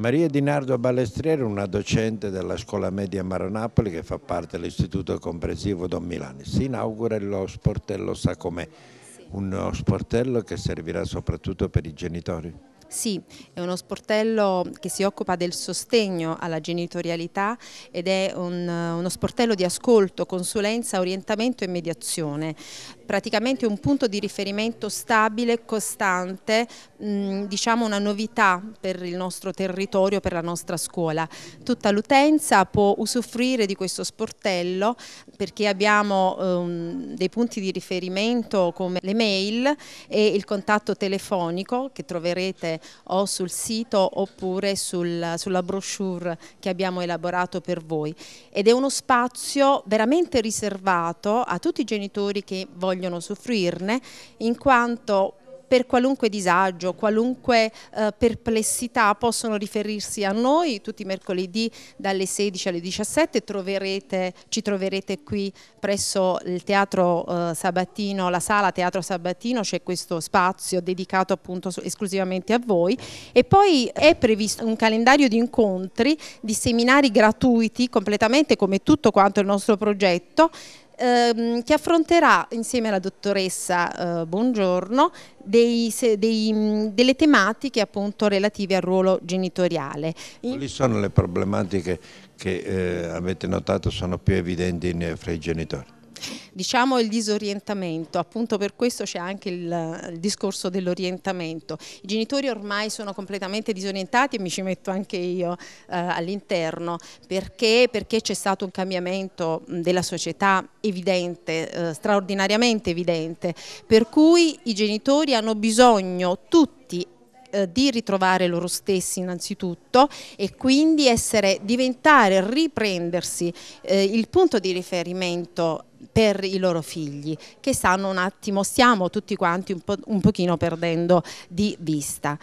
Maria Di Nardo Balestrieri, una docente della scuola media Maranapoli che fa parte dell'istituto comprensivo Don Milani, si inaugura lo sportello Sa Com'è, uno sportello che servirà soprattutto per i genitori. Sì, è uno sportello che si occupa del sostegno alla genitorialità ed è un, uno sportello di ascolto, consulenza, orientamento e mediazione. Praticamente un punto di riferimento stabile, costante, mm, diciamo una novità per il nostro territorio, per la nostra scuola. Tutta l'utenza può usufruire di questo sportello perché abbiamo ehm, dei punti di riferimento come le mail e il contatto telefonico che troverete o sul sito oppure sul, sulla brochure che abbiamo elaborato per voi ed è uno spazio veramente riservato a tutti i genitori che vogliono soffrirne in quanto per qualunque disagio, qualunque eh, perplessità possono riferirsi a noi. Tutti i mercoledì dalle 16 alle 17 troverete, ci troverete qui presso il Teatro eh, Sabatino, la sala Teatro Sabatino, c'è questo spazio dedicato appunto esclusivamente a voi e poi è previsto un calendario di incontri, di seminari gratuiti completamente come tutto quanto il nostro progetto ehm, che affronterà insieme alla dottoressa eh, Buongiorno dei, dei, mm, delle tematiche appunto relative al ruolo genitoriale. Quali sono le problematiche che eh, avete notato sono più evidenti fra i genitori? diciamo il disorientamento, appunto per questo c'è anche il, il discorso dell'orientamento. I genitori ormai sono completamente disorientati e mi ci metto anche io eh, all'interno perché c'è stato un cambiamento della società evidente, eh, straordinariamente evidente, per cui i genitori hanno bisogno tutti eh, di ritrovare loro stessi innanzitutto e quindi essere, diventare, riprendersi eh, il punto di riferimento per i loro figli che stanno un attimo, stiamo tutti quanti un, po', un pochino perdendo di vista.